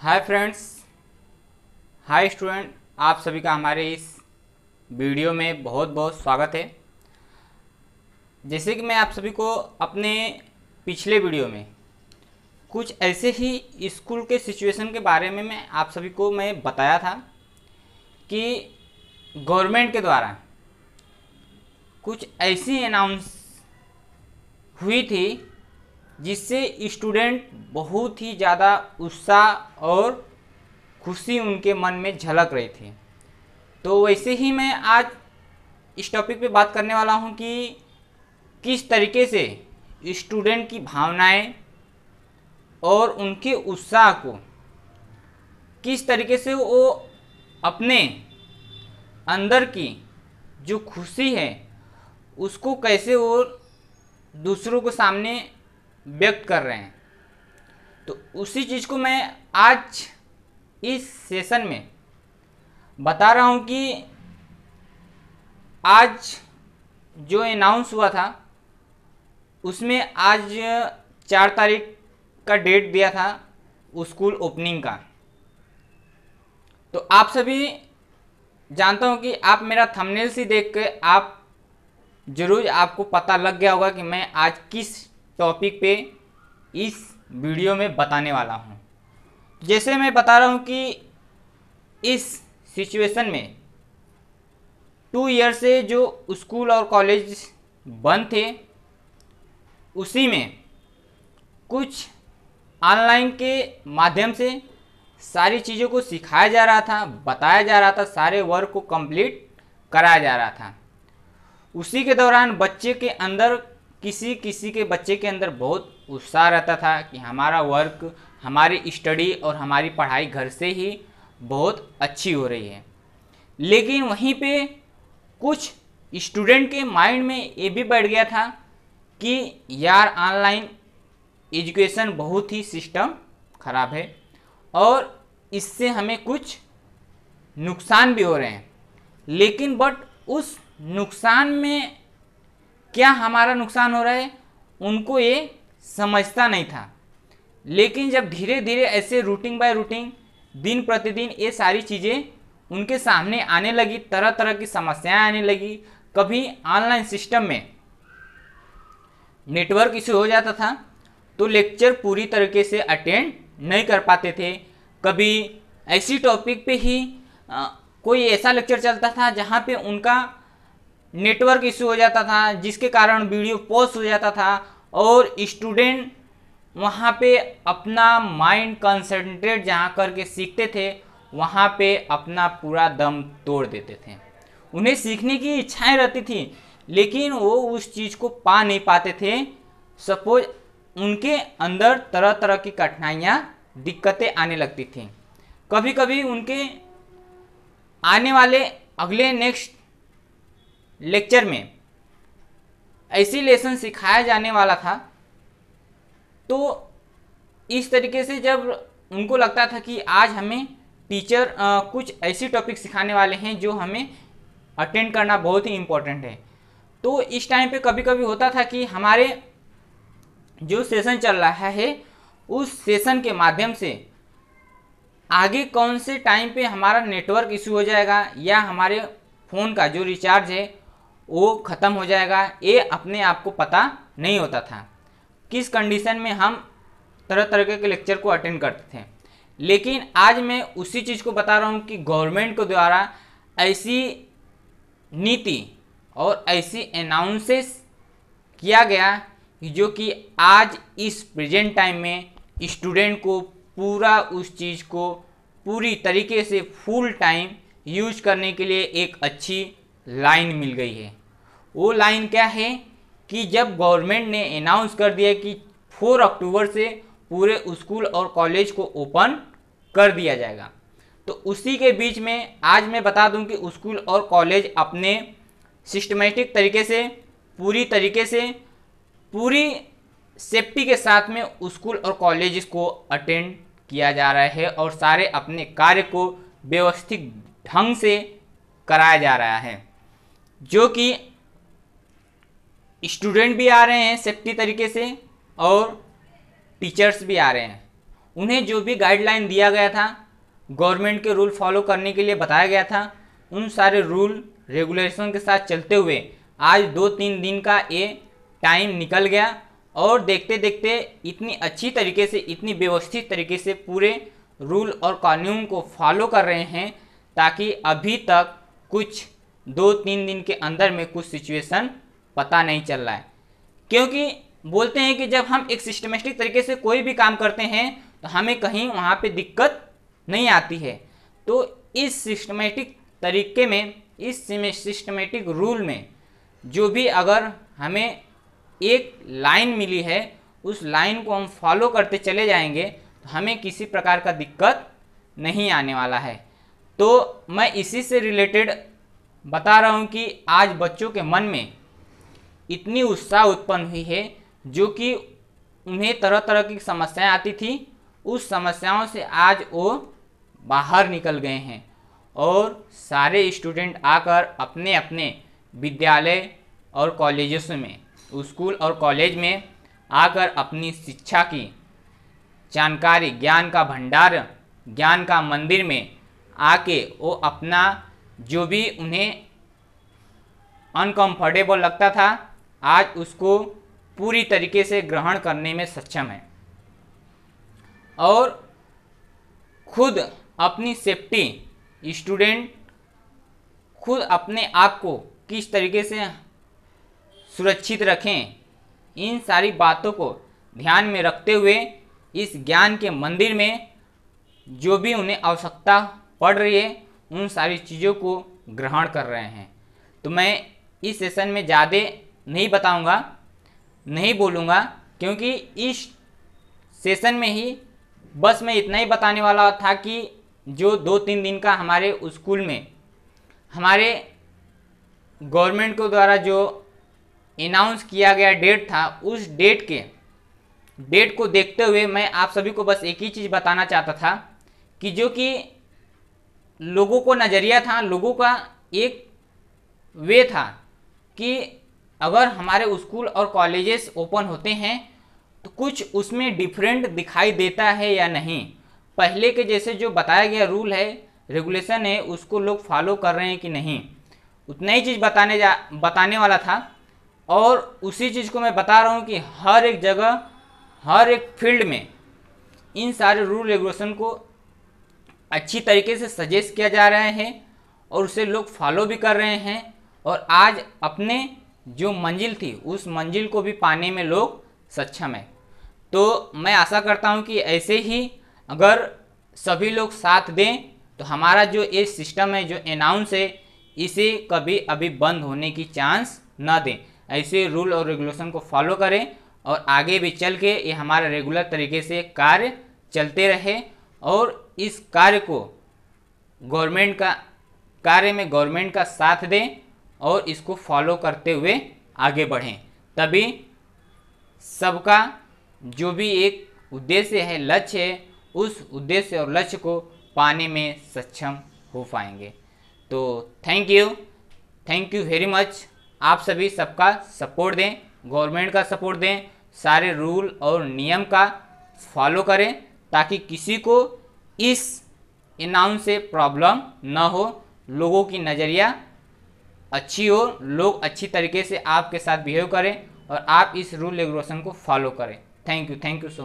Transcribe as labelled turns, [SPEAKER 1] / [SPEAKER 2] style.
[SPEAKER 1] hi friends hi student आप सभी का हमारे इस वीडियो में बहुत बहुत स्वागत है जैसे कि मैं आप सभी को अपने पिछले वीडियो में कुछ ऐसे ही स्कूल के सिचुएशन के बारे में मैं आप सभी को मैं बताया था कि गवर्नमेंट के द्वारा कुछ ऐसी अनाउंस हुई थी जिससे स्टूडेंट बहुत ही ज़्यादा उत्साह और खुशी उनके मन में झलक रही थी तो वैसे ही मैं आज इस टॉपिक पे बात करने वाला हूँ कि किस तरीके से स्टूडेंट की भावनाएं और उनके उत्साह को किस तरीके से वो अपने अंदर की जो खुशी है उसको कैसे वो दूसरों को सामने व्यक्त कर रहे हैं तो उसी चीज़ को मैं आज इस सेशन में बता रहा हूँ कि आज जो अनाउंस हुआ था उसमें आज चार तारीख का डेट दिया था स्कूल ओपनिंग का तो आप सभी जानता हूँ कि आप मेरा थंबनेल से देख के आप जरूर आपको पता लग गया होगा कि मैं आज किस टॉपिक पे इस वीडियो में बताने वाला हूँ जैसे मैं बता रहा हूँ कि इस सिचुएशन में टू ईयर से जो स्कूल और कॉलेज बंद थे उसी में कुछ ऑनलाइन के माध्यम से सारी चीज़ों को सिखाया जा रहा था बताया जा रहा था सारे वर्क को कंप्लीट कराया जा रहा था उसी के दौरान बच्चे के अंदर किसी किसी के बच्चे के अंदर बहुत उत्साह रहता था कि हमारा वर्क हमारी स्टडी और हमारी पढ़ाई घर से ही बहुत अच्छी हो रही है लेकिन वहीं पे कुछ स्टूडेंट के माइंड में ये भी बैठ गया था कि यार ऑनलाइन एजुकेशन बहुत ही सिस्टम ख़राब है और इससे हमें कुछ नुकसान भी हो रहे हैं लेकिन बट उस नुकसान में क्या हमारा नुकसान हो रहा है उनको ये समझता नहीं था लेकिन जब धीरे धीरे ऐसे रूटिंग बाय रूटिंग दिन प्रतिदिन ये सारी चीज़ें उनके सामने आने लगी तरह तरह की समस्याएं आने लगी कभी ऑनलाइन सिस्टम में नेटवर्क इशू हो जाता था तो लेक्चर पूरी तरीके से अटेंड नहीं कर पाते थे कभी ऐसी टॉपिक पे ही आ, कोई ऐसा लेक्चर चलता था जहाँ पे उनका नेटवर्क इश्यू हो जाता था जिसके कारण वीडियो पॉज हो जाता था और स्टूडेंट वहाँ पे अपना माइंड कंसंट्रेट जहाँ करके सीखते थे वहाँ पे अपना पूरा दम तोड़ देते थे उन्हें सीखने की इच्छाएं रहती थी लेकिन वो उस चीज़ को पा नहीं पाते थे सपोज उनके अंदर तरह तरह की कठिनाइयाँ दिक्कतें आने लगती थी कभी कभी उनके आने वाले अगले नेक्स्ट लेक्चर में ऐसी लेसन सिखाया जाने वाला था तो इस तरीके से जब उनको लगता था कि आज हमें टीचर आ, कुछ ऐसी टॉपिक सिखाने वाले हैं जो हमें अटेंड करना बहुत ही इम्पोर्टेंट है तो इस टाइम पे कभी कभी होता था कि हमारे जो सेशन चल रहा है उस सेशन के माध्यम से आगे कौन से टाइम पे हमारा नेटवर्क इशू हो जाएगा या हमारे फ़ोन का जो रिचार्ज है वो ख़त्म हो जाएगा ये अपने आप को पता नहीं होता था किस कंडीशन में हम तरह तरह के लेक्चर को अटेंड करते थे लेकिन आज मैं उसी चीज़ को बता रहा हूँ कि गवर्नमेंट के द्वारा ऐसी नीति और ऐसी अनाउंसेस किया गया जो कि आज इस प्रेजेंट टाइम में स्टूडेंट को पूरा उस चीज़ को पूरी तरीके से फुल टाइम यूज करने के लिए एक अच्छी लाइन मिल गई है वो लाइन क्या है कि जब गवर्नमेंट ने अनाउंस कर दिया कि 4 अक्टूबर से पूरे स्कूल और कॉलेज को ओपन कर दिया जाएगा तो उसी के बीच में आज मैं बता दूं कि स्कूल और कॉलेज अपने सिस्टमेटिक तरीके से पूरी तरीके से पूरी सेफ्टी के साथ में स्कूल और कॉलेज को अटेंड किया जा रहा है और सारे अपने कार्य को व्यवस्थित ढंग से कराया जा रहा है जो कि स्टूडेंट भी आ रहे हैं सेफ्टी तरीके से और टीचर्स भी आ रहे हैं उन्हें जो भी गाइडलाइन दिया गया था गवर्नमेंट के रूल फॉलो करने के लिए बताया गया था उन सारे रूल रेगुलेशन के साथ चलते हुए आज दो तीन दिन का ये टाइम निकल गया और देखते देखते इतनी अच्छी तरीके से इतनी व्यवस्थित तरीके से पूरे रूल और कानून को फॉलो कर रहे हैं ताकि अभी तक कुछ दो तीन दिन के अंदर में कुछ सिचुएशन पता नहीं चल रहा है क्योंकि बोलते हैं कि जब हम एक सिस्टमेटिक तरीके से कोई भी काम करते हैं तो हमें कहीं वहाँ पे दिक्कत नहीं आती है तो इस सिस्टमेटिक तरीके में इस सिस्टमेटिक रूल में जो भी अगर हमें एक लाइन मिली है उस लाइन को हम फॉलो करते चले जाएंगे तो हमें किसी प्रकार का दिक्कत नहीं आने वाला है तो मैं इसी से रिलेटेड बता रहा हूँ कि आज बच्चों के मन में इतनी उत्साह उत्पन्न हुई है जो कि उन्हें तरह तरह की समस्याएं आती थी उस समस्याओं से आज वो बाहर निकल गए हैं और सारे स्टूडेंट आकर अपने अपने विद्यालय और कॉलेजेस में स्कूल और कॉलेज में आकर अपनी शिक्षा की जानकारी ज्ञान का भंडार ज्ञान का मंदिर में आके वो अपना जो भी उन्हें अनकम्फर्टेबल लगता था आज उसको पूरी तरीके से ग्रहण करने में सक्षम है और खुद अपनी सेफ्टी स्टूडेंट खुद अपने आप को किस तरीके से सुरक्षित रखें इन सारी बातों को ध्यान में रखते हुए इस ज्ञान के मंदिर में जो भी उन्हें आवश्यकता पड़ रही है उन सारी चीज़ों को ग्रहण कर रहे हैं तो मैं इस सेशन में ज़्यादा नहीं बताऊंगा नहीं बोलूँगा क्योंकि इस सेशन में ही बस मैं इतना ही बताने वाला था कि जो दो तीन दिन का हमारे स्कूल में हमारे गवर्नमेंट को द्वारा जो अनाउंस किया गया डेट था उस डेट के डेट को देखते हुए मैं आप सभी को बस एक ही चीज़ बताना चाहता था कि जो कि लोगों को नज़रिया था लोगों का एक वे था कि अगर हमारे स्कूल और कॉलेजेस ओपन होते हैं तो कुछ उसमें डिफरेंट दिखाई देता है या नहीं पहले के जैसे जो बताया गया रूल है रेगुलेशन है उसको लोग फॉलो कर रहे हैं कि नहीं उतना ही चीज़ बताने जा बताने वाला था और उसी चीज़ को मैं बता रहा हूँ कि हर एक जगह हर एक फील्ड में इन सारे रूल रेगुलेशन को अच्छी तरीके से सजेस्ट किया जा रहा है और उसे लोग फॉलो भी कर रहे हैं और आज अपने जो मंजिल थी उस मंजिल को भी पाने में लोग सक्षम है तो मैं आशा करता हूँ कि ऐसे ही अगर सभी लोग साथ दें तो हमारा जो ये सिस्टम है जो अनाउंस है इसे कभी अभी बंद होने की चांस ना दें ऐसे रूल और रेगुलेशन को फॉलो करें और आगे भी चल के ये हमारा रेगुलर तरीके से कार्य चलते रहे और इस कार्य को गवर्नमेंट का कार्य में गवर्नमेंट का साथ दें और इसको फॉलो करते हुए आगे बढ़ें तभी सबका जो भी एक उद्देश्य है लक्ष्य है उस उद्देश्य और लक्ष्य को पाने में सक्षम हो पाएंगे तो thank you thank you very much आप सभी सबका सपोर्ट दें गवर्नमेंट का सपोर्ट दें सारे रूल और नियम का फॉलो करें ताकि किसी को इस इनाम से प्रॉब्लम ना हो लोगों की नज़रिया अच्छी हो लोग अच्छी तरीके से आपके साथ बिहेव करें और आप इस रूल रेगुलेशन को फॉलो करें thank you thank you so